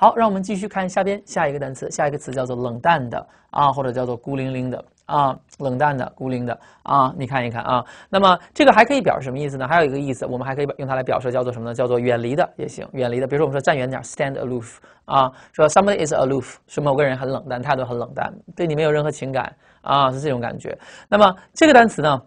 好，让我们继续看下边下一个单词，下一个词叫做冷淡的啊，或者叫做孤零零的啊，冷淡的、孤零的啊，你看一看啊。那么这个还可以表示什么意思呢？还有一个意思，我们还可以用它来表示叫做什么呢？叫做远离的也行，远离的。比如说我们说站远点，stand aloof 啊，说 somebody is aloof，是某个人很冷淡，态度很冷淡，对你没有任何情感啊，是这种感觉。那么这个单词呢？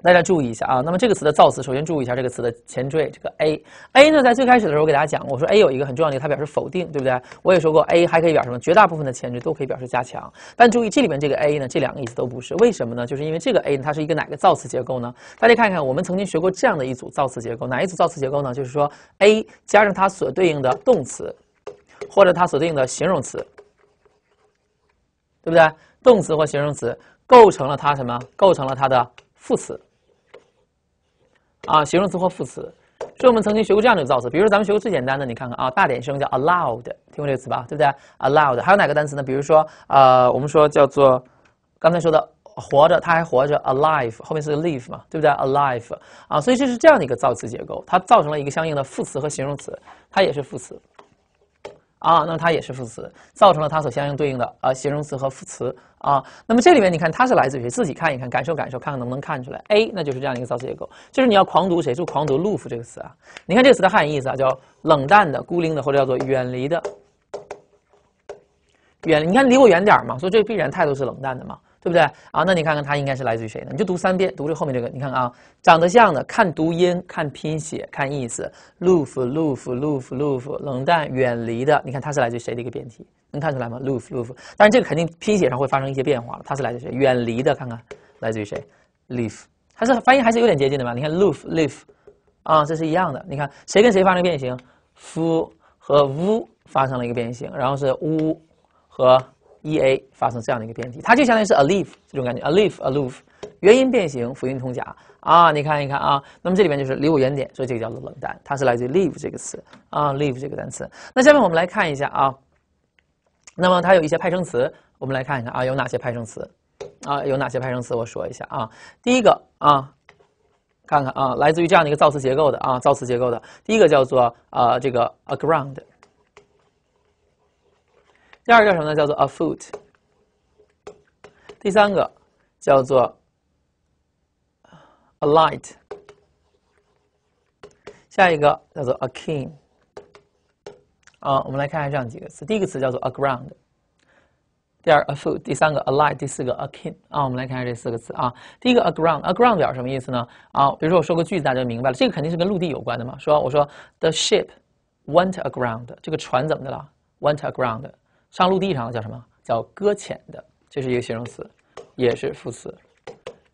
大家注意一下啊！那么这个词的造词，首先注意一下这个词的前缀这个 a。a 呢，在最开始的时候我给大家讲过，说 a 有一个很重要的，它表示否定，对不对？我也说过 a 还可以表示什么？绝大部分的前缀都可以表示加强。但注意这里面这个 a 呢，这两个意思都不是。为什么呢？就是因为这个 a 它是一个哪个造词结构呢？大家看一看，我们曾经学过这样的一组造词结构，哪一组造词结构呢？就是说 a 加上它所对应的动词，或者它所对应的形容词，对不对？动词或形容词构成了它什么？构成了它的副词。啊，形容词或副词，是我们曾经学过这样的一个造词，比如说咱们学过最简单的，你看看啊，大点声叫 allowed，听过这个词吧，对不对？allowed，还有哪个单词呢？比如说呃，我们说叫做刚才说的活着，他还活着，alive，后面是个 ive 嘛，对不对？alive，啊，所以这是这样的一个造词结构，它造成了一个相应的副词和形容词，它也是副词。啊，那它也是副词，造成了它所相应对应的啊形容词和副词啊。那么这里面你看，它是来自于自己看一看，感受感受，看看能不能看出来。A，那就是这样一个造词结构，就是你要狂读谁？是狂读 “loof” 这个词啊？你看这个词的汉语意思啊，叫冷淡的、孤零的，或者叫做远离的。远，你看离我远点嘛，所以这必然态度是冷淡的嘛。对不对？啊，那你看看它应该是来自于谁呢？你就读三遍，读这后面这个，你看看啊，长得像的，看读音，看拼写，看意思。loof，loof，loof，loof，冷淡、远离的，你看它是来自于谁的一个变体？能看出来吗？loof，loof，但是这个肯定拼写上会发生一些变化了。它是来自于谁？远离的，看看来自于谁？leave，它是发音还是有点接近的吧？你看 loof，leave，啊，这是一样的。你看谁跟谁发生变形？u 和 v 发生了一个变形，然后是 v 和。e a 发生这样的一个变体，它就相当于是 a l e v e 这种感觉，a l e v e a l o o f 元音变形，辅音通假啊，你看一看啊，那么这里面就是离我远点，所以这个叫做冷淡，它是来自于 leave 这个词啊，leave 这个单词。那下面我们来看一下啊，那么它有一些派生词，我们来看一看啊，有哪些派生词啊，有哪些派生词，我说一下啊，第一个啊，看看啊，来自于这样的一个造词结构的啊，造词结构的第一个叫做啊这个 a ground。第二个叫什么呢？叫做 a foot。第三个叫做 a light。下一个叫做 a king。啊，我们来看下这样几个词。第一个词叫做 a ground。第二 a foot。第三个 a light。第四个 a king。啊，我们来看下这四个词啊。第一个 a ground。a ground 表示什么意思呢？啊，比如说我说个句子，大家就明白了。这个肯定是跟陆地有关的嘛。说我说 the ship went a ground。这个船怎么的了？went a ground。上陆地上了叫什么？叫搁浅的，这是一个形容词，也是副词，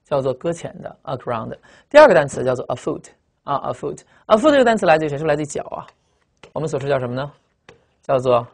叫做搁浅的，a ground。第二个单词叫做 a foot 啊，a foot，a foot 这个单词来自于谁？是来自于脚啊。我们所说叫什么呢？叫做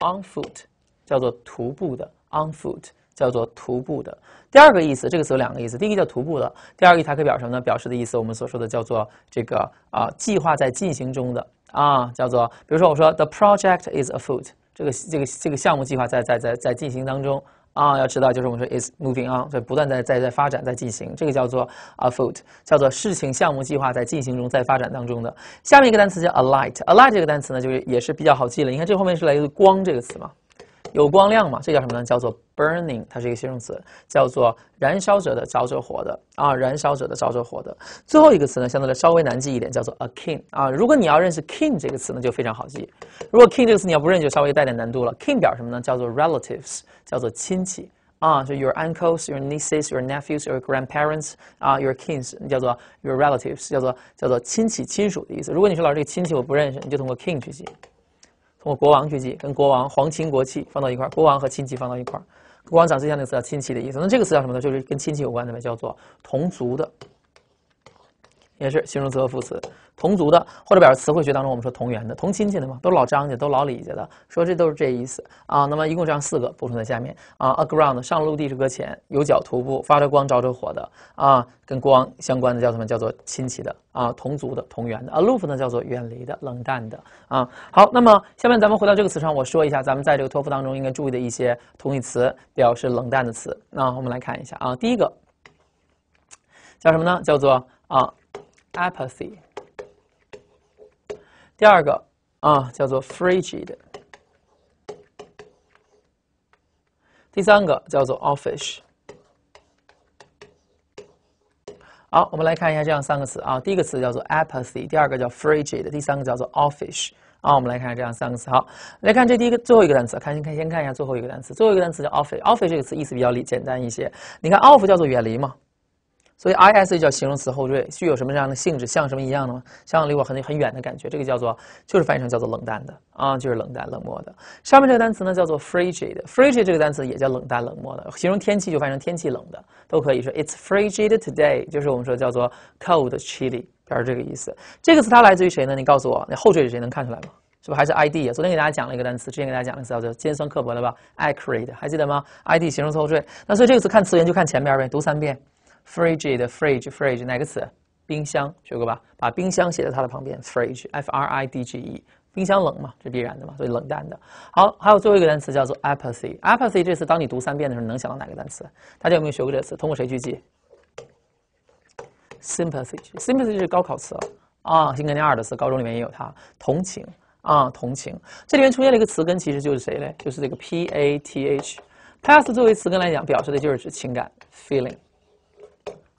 on foot，叫做徒步的 on foot，叫做徒步的。第二个意思，这个词有两个意思。第一个叫徒步的，第二个它可以表什么呢？表示的意思我们所说的叫做这个啊，计划在进行中的啊，叫做比如说我说 the project is a foot。这个这个这个项目计划在在在在进行当中啊，要知道就是我们说 is moving on，所以不断在在在发展在进行，这个叫做 a foot，叫做事情项目计划在进行中在发展当中的。下面一个单词叫 a light，a light 这个单词呢就是也是比较好记了，你看这后面是来自光这个词嘛。有光亮嘛？这叫什么呢？叫做 burning，它是一个形容词，叫做燃烧者的、着着火的啊！燃烧者的、着着火的。最后一个词呢，相对的稍微难记一点，叫做 a kin。g 啊，如果你要认识 kin g 这个词呢，就非常好记；如果 kin g 这个词你要不认，就稍微带点难度了。kin g 表什么呢？叫做 relatives，叫做亲戚啊，是 your uncles、your nieces、your nephews、your grandparents，啊，your kings，叫做 your relatives，叫做叫做亲戚亲属的意思。如果你说老师这个亲戚我不认识，你就通过 kin 去记。通过国王去记，跟国王皇亲国戚放到一块国王和亲戚放到一块国王长这样，的个词叫亲戚的意思。那这个词叫什么呢？就是跟亲戚有关的呗，叫做同族的。也是形容词和副词，同族的，或者表示词汇学当中我们说同源的、同亲戚的嘛，都老张家、都老李家的，说这都是这意思啊。那么一共这样四个补充在下面啊。aground 上陆地是搁浅，有脚徒步，发着光、着着火的啊，跟光相关的叫什么？叫做亲戚的啊，同族的、同源的。aloof 呢叫做远离的、冷淡的啊。好，那么下面咱们回到这个词上，我说一下咱们在这个托福当中应该注意的一些同义词，表示冷淡的词。那我们来看一下啊，第一个叫什么呢？叫做啊。apathy，第二个啊叫做 frigid，第三个叫做 offish。好，我们来看一下这样三个词啊，第一个词叫做 apathy，第二个叫 frigid，第三个叫做 offish。啊，我们来看一下这样三个词。好，来看这第一个最后一个单词，看先看先看一下最后一个单词，最后一个单词叫 offish。offish 这个词意思比较简单一些，你看 off 叫做远离嘛。所以 i s 叫形容词后缀，具有什么这样的性质？像什么一样的吗？像离我很很远的感觉，这个叫做就是翻译成叫做冷淡的啊，就是冷淡冷漠的。上面这个单词呢叫做 frigid，frigid 这个单词也叫冷淡冷漠的，形容天气就翻译成天气冷的，都可以说 it's frigid today，就是我们说叫做 cold chilly，表示这个意思。这个词它来自于谁呢？你告诉我，那后缀是谁？能看出来吗？是不还是 i d 啊？昨天给大家讲了一个单词，之前给大家讲个词叫做尖酸刻薄的吧，acid，还记得吗？i d 形容词后缀。那所以这个词看词源就看前边呗，读三遍。fridge 的 fridge fridge 哪个词？冰箱学过吧？把冰箱写在它的旁边。fridge f r i d g e，冰箱冷嘛？这必然的嘛？所以冷淡的。好，还有最后一个单词叫做 apathy。apathy 这次当你读三遍的时候，能想到哪个单词？大家有没有学过这个词？通过谁去记？sympathy。sympathy 是高考词啊，新概念二的词，高中里面也有它。同情啊，同情。这里面出现了一个词根，其实就是谁嘞？就是这个 p a t h。path 作为词根来讲，表示的就是指情感，feeling。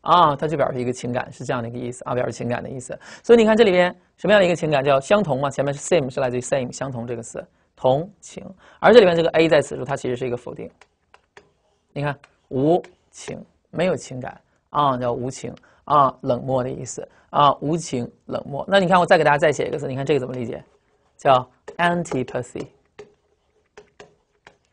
啊，它就表示一个情感，是这样的一个意思啊，表示情感的意思。所以你看这里边什么样的一个情感，叫相同嘛？前面是 same，是来自于 same，相同这个词，同情。而这里边这个 a 在此处，它其实是一个否定。你看无情，没有情感啊，叫无情啊，冷漠的意思啊，无情冷漠。那你看我再给大家再写一个词，你看这个怎么理解？叫 anti-pathy。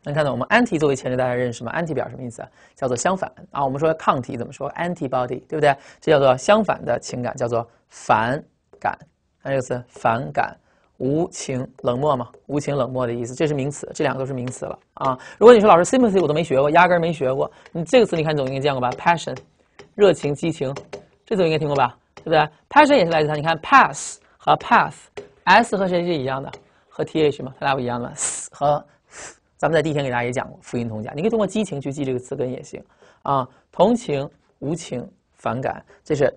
能看到我们 anti 作为前缀大家认识吗？anti 表什么意思？叫做相反啊。我们说抗体怎么说？antibody，对不对？这叫做相反的情感，叫做反感。看这个词，反感、无情、冷漠嘛，无情冷漠的意思。这是名词，这两个都是名词了啊。如果你说老师 sympathy 我都没学过，压根儿没学过。你这个词你看总应该见过吧？passion，热情、激情，这总应该听过吧？对不对？passion 也是来自它。你看 pass 和 path，s 和谁是一样的？和 th 吗？它俩不一样吗？和。咱们在第一天给大家也讲过，福音同假，你可以通过激情去记这个词根也行啊。同情、无情、反感，这是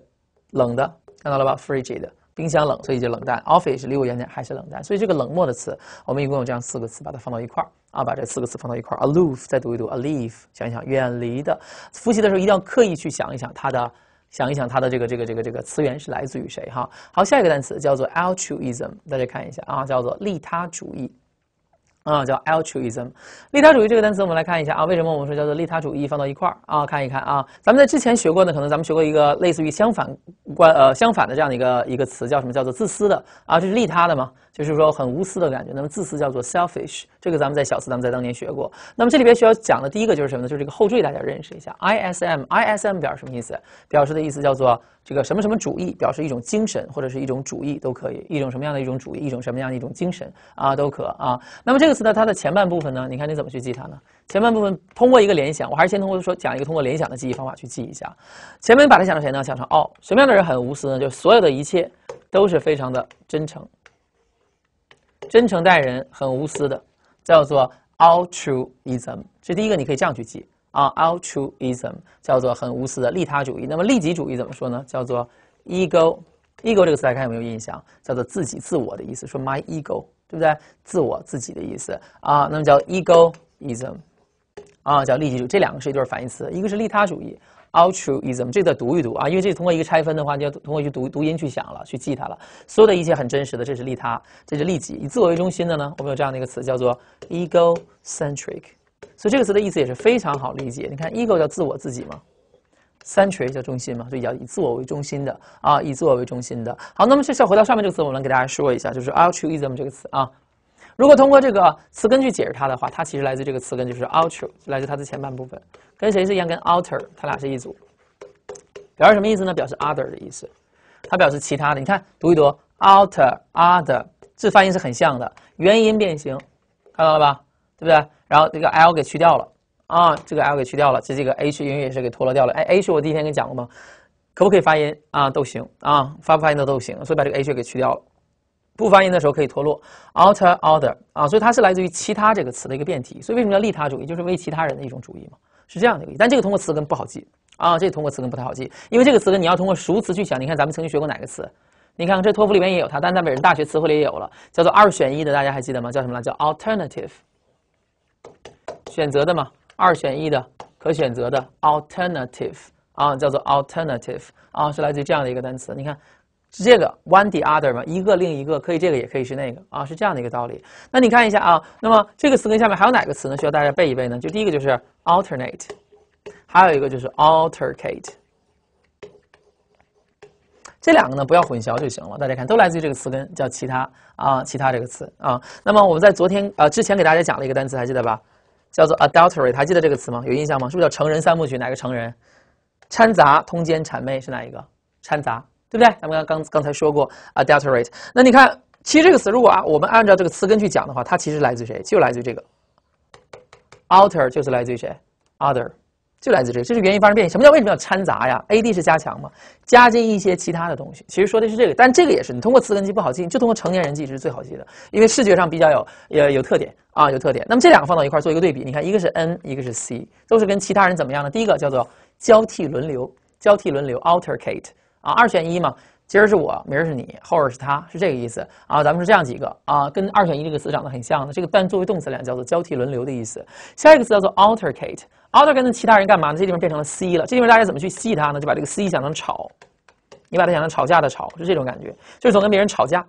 冷的，看到了吧？frigid，冰箱冷，所以就冷淡。Office 离我远点，还是冷淡，所以这个冷漠的词，我们一共有这样四个词，把它放到一块儿啊，把这四个词放到一块儿。Aloof，再读一读 a l i v e 想一想，远离的。复习的时候一定要刻意去想一想它的，想一想它的这个这个这个这个词源是来自于谁哈。好，下一个单词叫做 altruism，大家看一下啊，叫做利他主义。啊，叫 altruism，利他主义这个单词，我们来看一下啊，为什么我们说叫做利他主义放到一块儿啊？看一看啊，咱们在之前学过呢，可能咱们学过一个类似于相反关呃相反的这样的一个一个词，叫什么？叫做自私的啊，这是利他的吗？就是说很无私的感觉。那么自私叫做 selfish，这个咱们在小词，咱们在当年学过。那么这里边需要讲的第一个就是什么呢？就是这个后缀，大家认识一下。ism ism 表示什么意思？表示的意思叫做这个什么什么主义，表示一种精神或者是一种主义都可以，一种什么样的一种主义，一种什么样的一种精神啊都可啊。那么这个词呢，它的前半部分呢，你看你怎么去记它呢？前半部分通过一个联想，我还是先通过说讲一个通过联想的记忆方法去记一下。前面把它想成谁呢？想成哦什么样的人很无私呢？就所有的一切都是非常的真诚。真诚待人，很无私的，叫做 altruism。这第一个你可以这样去记啊，altruism 叫做很无私的利他主义。那么利己主义怎么说呢？叫做 ego。ego 这个词大家有没有印象？叫做自己自我的意思，说 my ego，对不对？自我自己的意思啊。那么叫 egoism，啊，叫利己主义。这两个是一对反义词，一个是利他主义。Altruism，这个得读一读啊，因为这通过一个拆分的话，就要通过去读读音去想了，去记它了。所有的一切很真实的，这是利他，这是利己。以自我为中心的呢，我们有这样的一个词叫做 egocentric，所以这个词的意思也是非常好理解。你看，ego 叫自我自己嘛，centric 叫中心嘛，所以叫以自我为中心的啊，以自我为中心的。好，那么这在回到上面这个词，我们来给大家说一下，就是 altruism 这个词啊。如果通过这个词根去解释它的话，它其实来自这个词根就是 u l t e r 来自它的前半部分，跟谁是一样？跟 alter，它俩是一组。表示什么意思呢？表示 other 的意思，它表示其他的。你看，读一读 alter other，这发音是很像的，元音变形，看到了吧？对不对？然后这个 l 给去掉了啊，这个 l 给去掉了，这这个 h 也也是给脱落掉了。哎，h 我第一天给你讲过吗？可不可以发音啊？都行啊，发不发音的都行，所以把这个 h 给去掉了。不发音的时候可以脱落 o u t e r order 啊，所以它是来自于“其他”这个词的一个变体。所以为什么叫利他主义？就是为其他人的一种主义嘛，是这样的一个。但这个通过词根不好记啊，这个通过词根不太好记，因为这个词根你要通过熟词去想。你看咱们曾经学过哪个词？你看这托福里面也有它，但在美人大学词汇里也有了，叫做二选一的，大家还记得吗？叫什么了？叫 alternative，选择的嘛，二选一的，可选择的 alternative 啊，叫做 alternative 啊，是来自于这样的一个单词。你看。是这个 one the other 嘛，一个另一个可以，这个也可以是那个啊，是这样的一个道理。那你看一下啊，那么这个词根下面还有哪个词呢？需要大家背一背呢？就第一个就是 alternate，还有一个就是 altercate，这两个呢不要混淆就行了。大家看，都来自于这个词根，叫其他啊，其他这个词啊。那么我们在昨天呃之前给大家讲了一个单词，还记得吧？叫做 adultery，还记得这个词吗？有印象吗？是不是叫成人三部曲？哪个成人？掺杂、通奸、谄媚是哪一个？掺杂。对不对？咱们刚刚刚才说过 adulterate。那你看，其实这个词如果啊，我们按照这个词根去讲的话，它其实来自于谁？就来自于这个 alter，就是来自于谁？other，就来自于这个。这是原因发生变异。什么叫为什么要掺杂呀？ad 是加强嘛，加进一些其他的东西。其实说的是这个，但这个也是你通过词根记不好记，就通过成年人记是最好记的，因为视觉上比较有呃有特点啊，有特点。那么这两个放到一块做一个对比，你看一个是 n，一个是 c，都是跟其他人怎么样呢？第一个叫做交替轮流，交替轮流 altercate。啊，二选一嘛，今儿是我，明儿是你，后儿是他，是这个意思啊。咱们是这样几个啊，跟二选一这个词长得很像的。这个但作为动词来讲，叫做交替轮流的意思。下一个词叫做 a l t e r c a t e a l t e r 跟着其他人干嘛？呢？这地方变成了 “c” 了。这地方大家怎么去 “c” 它呢？就把这个 “c” 想成吵，你把它想成吵架的“吵”，是这种感觉，就是总跟别人吵架。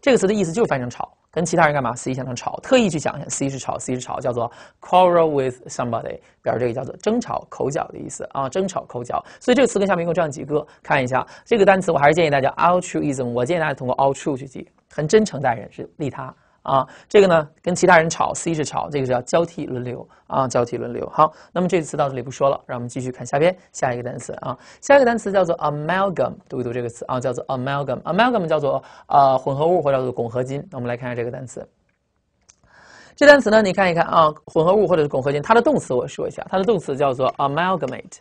这个词的意思就是翻译成“吵”。跟其他人干嘛？C 想成吵，特意去讲一下，C 是吵，C 是吵，叫做 quarrel with somebody，表示这个叫做争吵、口角的意思啊，争吵、口角。所以这个词根下面一共这样几个，看一下这个单词，我还是建议大家 altruism，我建议大家通过 altru 去记，很真诚待人，是利他。啊，这个呢跟其他人吵，C 是吵，这个叫交替轮流啊，交替轮流。好，那么这个词到这里不说了，让我们继续看下边下一个单词啊，下一个单词叫做 amalgam，读一读这个词啊，叫做 amalgam，amalgam 叫做呃混合物或者叫做汞合金。那我们来看一下这个单词，这单词呢你看一看啊，混合物或者是汞合金，它的动词我说一下，它的动词叫做 amalgamate。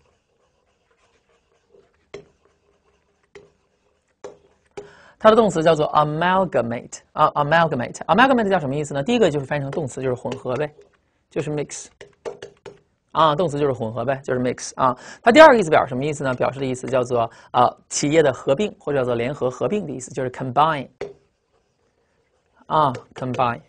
它的动词叫做 amalgamate 啊 amalgamate amalgamate 叫什么意思呢？第一个就是翻译成动词就是混合呗，就是 mix 啊，动词就是混合呗，就是 mix 啊。它第二个意思表什么意思呢？表示的意思叫做啊企业的合并或者叫做联合合并的意思，就是 combine 啊 combine。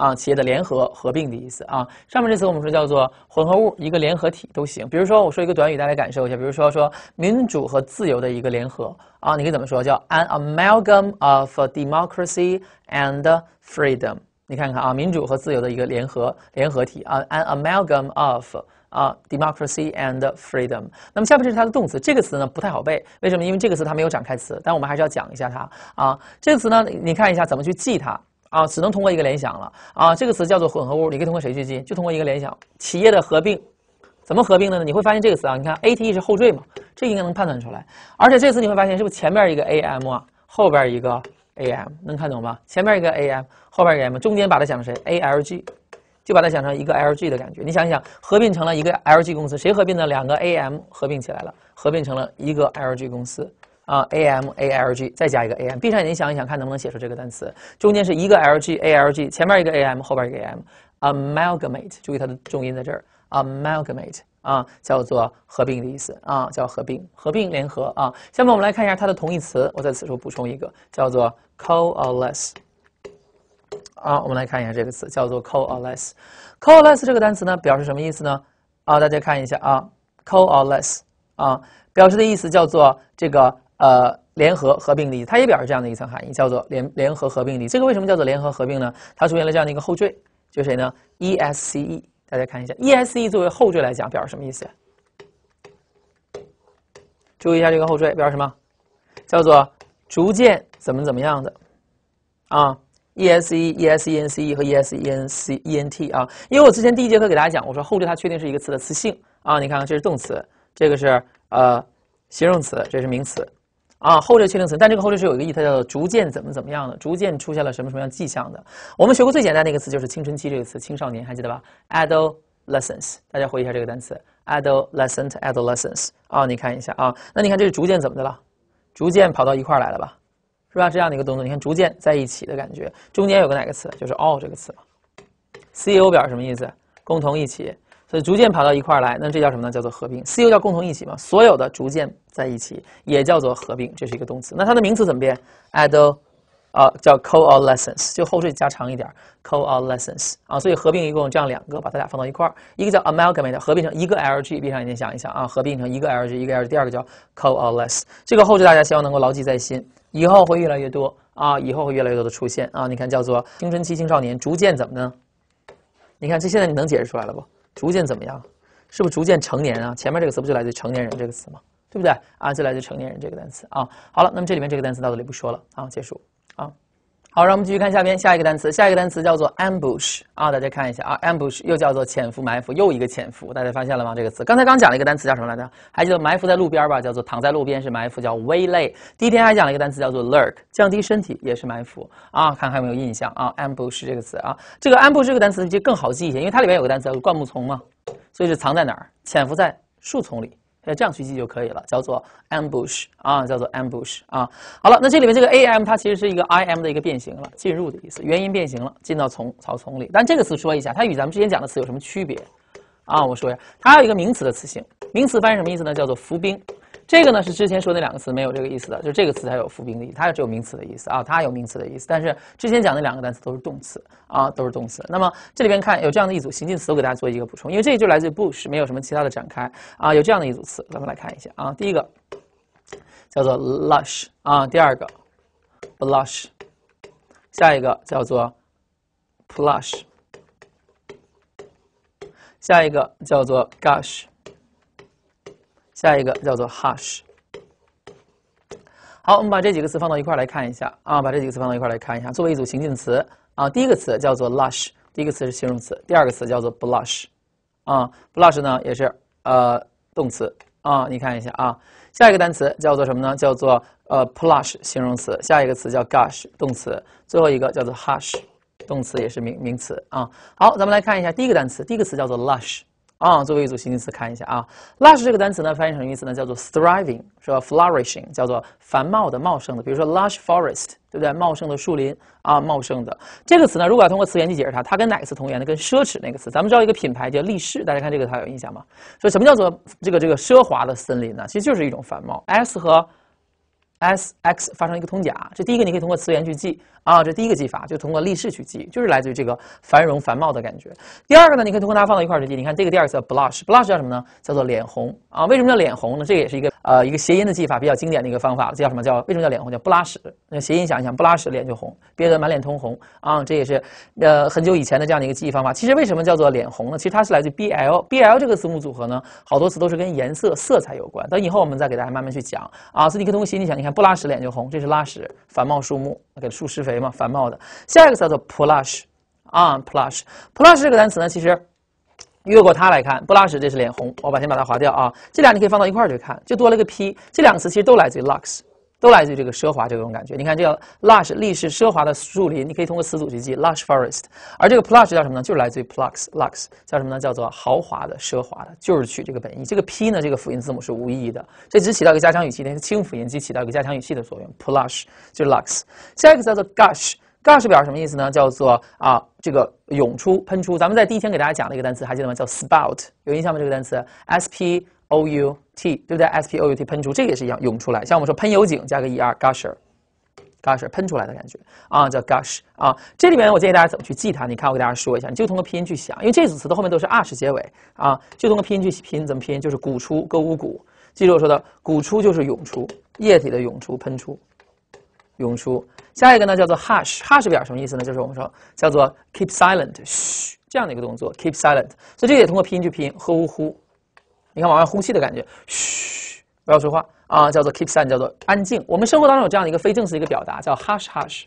啊，企业的联合合并的意思啊。上面这词我们说叫做混合物，一个联合体都行。比如说，我说一个短语，大家感受一下。比如说，说民主和自由的一个联合啊，你可以怎么说？叫 an amalgam of democracy and freedom。你看看啊，民主和自由的一个联合联合体啊，an amalgam of 啊，democracy and freedom。那么下面这是它的动词，这个词呢不太好背，为什么？因为这个词它没有展开词，但我们还是要讲一下它啊。这个词呢，你看一下怎么去记它。啊，只能通过一个联想了啊！这个词叫做混合物，你可以通过谁去记？就通过一个联想，企业的合并，怎么合并的呢？你会发现这个词啊，你看 A T E 是后缀嘛，这应该能判断出来。而且这次你会发现，是不是前面一个 A M，啊，后边一个 A M，能看懂吗？前面一个 A M，后边一个 M，中间把它想成谁？A L G，就把它想成一个 L G 的感觉。你想想，合并成了一个 L G 公司，谁合并的？两个 A M 合并起来了，合并成了一个 L G 公司。啊，a m a l g，再加一个 a m，闭上眼睛想一想，看能不能写出这个单词。中间是一个 l g a l g，前面一个 a m，后边一个 A m，amalgamate。注意它的重音在这儿，amalgamate 啊，叫做合并的意思啊，叫合并、合并、联合啊。下面我们来看一下它的同义词，我在此处补充一个，叫做 coalesce。啊，我们来看一下这个词，叫做 coalesce。coalesce 这个单词呢，表示什么意思呢？啊，大家看一下啊，coalesce 啊，表示的意思叫做这个。呃，联合合并思，它也表示这样的一层含义，叫做联联合合并力。这个为什么叫做联合合并呢？它出现了这样的一个后缀，就是谁呢？e s c e。大家看一下，e s e 作为后缀来讲，表示什么意思？注意一下这个后缀，表示什么？叫做逐渐怎么怎么样的啊？e s e e s e n c e 和 e s e n c e n t 啊。因为我之前第一节课给大家讲，我说后缀它确定是一个词的词性啊。你看看，这是动词，这个是呃形容词，这是名词。啊，后缀确定词，但这个后缀是有一个意思，它叫逐渐怎么怎么样的，逐渐出现了什么什么样迹象的。我们学过最简单的一个词就是青春期这个词，青少年还记得吧？adolescence，大家回忆一下这个单词，adolescent，adolescence。啊，你看一下啊，那你看这是逐渐怎么的了？逐渐跑到一块儿来了吧？是吧？这样的一个动作，你看逐渐在一起的感觉，中间有个哪个词？就是 all 这个词嘛？co 表什么意思？共同一起。所以逐渐跑到一块儿来，那这叫什么呢？叫做合并。C U 叫共同一起嘛，所有的逐渐在一起也叫做合并，这是一个动词。那它的名词怎么变？add，呃，叫 coalescence，就后缀加长一点儿，coalescence 啊。所以合并一共这样两个，把它俩放到一块儿。一个叫 a m a l g a m a t e 合并成一个 L G，闭上眼睛想一想啊，合并成一个 L G，一个 L G，第二个叫 coalescence，这个后缀大家希望能够牢记在心，以后会越来越多啊，以后会越来越多的出现啊。你看，叫做青春期青少年逐渐怎么呢？你看这现在你能解释出来了不？逐渐怎么样？是不是逐渐成年啊？前面这个词不就来自成年人”这个词吗？对不对？啊，就来自成年人”这个单词啊。好了，那么这里面这个单词到这里不说了，啊，结束啊。好，让我们继续看下边，下一个单词，下一个单词叫做 ambush 啊，大家看一下啊，ambush 又叫做潜伏埋伏，又一个潜伏，大家发现了吗？这个词？刚才刚讲了一个单词叫什么来着？还记得埋伏在路边吧？叫做躺在路边是埋伏，叫 waylay。第一天还讲了一个单词叫做 lurk，降低身体也是埋伏啊。看还有没有印象啊？ambush 这个词啊，这个 ambush 这个单词就更好记一些，因为它里面有个单词，叫做灌木丛嘛，所以是藏在哪儿？潜伏在树丛里。那这样去记就可以了，叫做 ambush 啊，叫做 ambush 啊。好了，那这里面这个 am 它其实是一个 im 的一个变形了，进入的意思，元音变形了，进到丛草丛里。但这个词说一下，它与咱们之前讲的词有什么区别啊？我说一下，它有一个名词的词性，名词翻译什么意思呢？叫做伏兵。这个呢是之前说那两个词没有这个意思的，就这个词才有复宾的意思，它只有名词的意思啊，它有名词的意思。但是之前讲那两个单词都是动词啊，都是动词。那么这里边看有这样的一组形近词，我给大家做一个补充，因为这就来自于 Bush，没有什么其他的展开啊。有这样的一组词，咱们来看一下啊。第一个叫做 lush 啊，第二个 blush，下一个叫做 plush，下一个叫做 gush。下一个叫做 hush。好，我们把这几个词放到一块来看一下啊，把这几个词放到一块来看一下，作为一组形近词啊。第一个词叫做 lush，第一个词是形容词。第二个词叫做 blush，啊，blush 呢也是呃动词啊。你看一下啊，下一个单词叫做什么呢？叫做呃 plush 形容词。下一个词叫 gush 动词。最后一个叫做 hush 动词也是名名词啊。好，咱们来看一下第一个单词，第一个词叫做 lush。啊，作为一组形容词看一下啊，lush 这个单词呢，翻译成什么意思呢？叫做 thriving 是吧？flourishing 叫做繁茂的、茂盛的。比如说 lush forest，对不对？茂盛的树林啊，茂盛的这个词呢，如果要通过词源去解释它，它跟哪个词同源呢？跟奢侈那个词。咱们知道一个品牌叫力士，大家看这个它有印象吗？所以什么叫做这个这个奢华的森林呢？其实就是一种繁茂。s 和 s x 发生一个通假，这第一个你可以通过词源去记啊，这第一个记法就通过例式去记，就是来自于这个繁荣繁茂的感觉。第二个呢，你可以通过它放到一块儿去记，你看这个第二个叫 blush，blush 叫什么呢？叫做脸红啊？为什么叫脸红呢？这也是一个呃一个谐音的记法，比较经典的一个方法，叫什么叫？为什么叫脸红？叫不拉屎？那谐音想一想，不拉屎脸就红，憋得满脸通红啊！这也是呃很久以前的这样的一个记忆方法。其实为什么叫做脸红呢？其实它是来自于 b l b l 这个字母组合呢，好多词都是跟颜色色彩有关。等以后我们再给大家慢慢去讲啊。所以你可以通过谐音想，你看。不拉屎脸就红，这是拉屎繁茂树木，给树施肥嘛，繁茂的。下一个词叫做 plush，啊，plush，plush 这个单词呢，其实越过它来看，不拉屎这是脸红，我把先把它划掉啊。这俩你可以放到一块儿去看，就多了个 p，这两个词其实都来自于 lux。都来自于这个奢华这种感觉。你看这个 lush，历史奢华的树林，你可以通过词组去记 lush forest。而这个 plush 叫什么呢？就是来自于 p l u s l u x 叫什么呢？叫做豪华的、奢华的，就是取这个本意。这个 p 呢，这个辅音字母是无意义的，这只起到一个加强语气，那个轻辅音只起到一个加强语气的作用。plush 就 lux。下一个叫做 gush，gush 表示什么意思呢？叫做啊这个涌出、喷出。咱们在第一天给大家讲了一个单词，还记得吗？叫 spout，有印象吗？这个单词 s p。O U T，对不对？S P O U T，喷出，这个也是一样，涌出来。像我们说喷油井，加个 E R，gusher，gusher，喷出来的感觉。啊，叫 g u s h 啊。这里面我建议大家怎么去记它？你看，我给大家说一下，你就通过拼音去想，因为这组词的后面都是 sh 结尾啊。就通过拼音去拼，怎么拼？就是鼓出 g u 鼓。记住我说的，鼓出就是涌出，液体的涌出，喷出，涌出。下一个呢，叫做 hush，hush 表什么意思呢？就是我们说叫做 keep silent，嘘，这样的一个动作，keep silent。所以这个也通过拼音去拼，h u 呼。你看往外呼气的感觉，嘘，不要说话啊，叫做 keep silent，叫做安静。我们生活当中有这样的一个非正式的一个表达，叫 hush hush，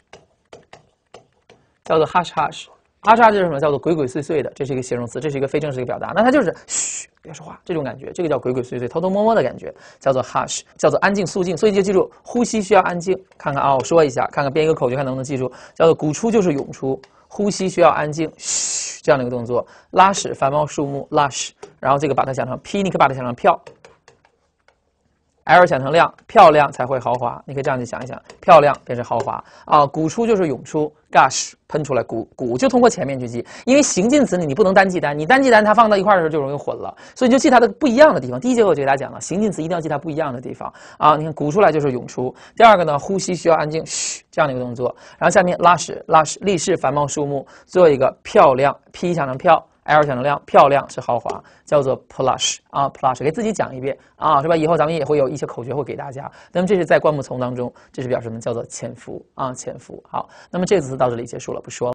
叫做 hush hush，hush 就是什么？叫做鬼鬼祟祟的，这是一个形容词，这是一个非正式的表达。那它就是嘘，别说话，这种感觉，这个叫鬼鬼祟祟、偷偷摸摸的感觉，叫做 hush，叫做安静、肃静。所以就记住，呼吸需要安静。看看啊，我说一下，看看编一个口诀，看能不能记住，叫做鼓出就是涌出，呼吸需要安静，嘘。这样的一个动作，拉屎，繁茂树木，拉屎，然后这个把它讲成 p，你可把它讲成票 l 想成亮，漂亮才会豪华。你可以这样去想一想，漂亮便是豪华啊。鼓出就是涌出，gush 喷出来，鼓鼓就通过前面去记，因为形近词你你不能单记单，你单记单它放到一块的时候就容易混了，所以就记它的不一样的地方。第一节课我就给大家讲了，形近词一定要记它不一样的地方啊。你看鼓出来就是涌出，第二个呢呼吸需要安静，嘘这样的一个动作，然后下面拉屎拉屎，立式繁茂树木，最后一个漂亮 p 想成飘。L 选能量漂亮是豪华，叫做 plush 啊，plush 给自己讲一遍啊，是吧？以后咱们也会有一些口诀会给大家。那么这是在灌木丛当中，这是表示什么？叫做潜伏啊，潜伏。好，那么这次到这里结束了，不说。了。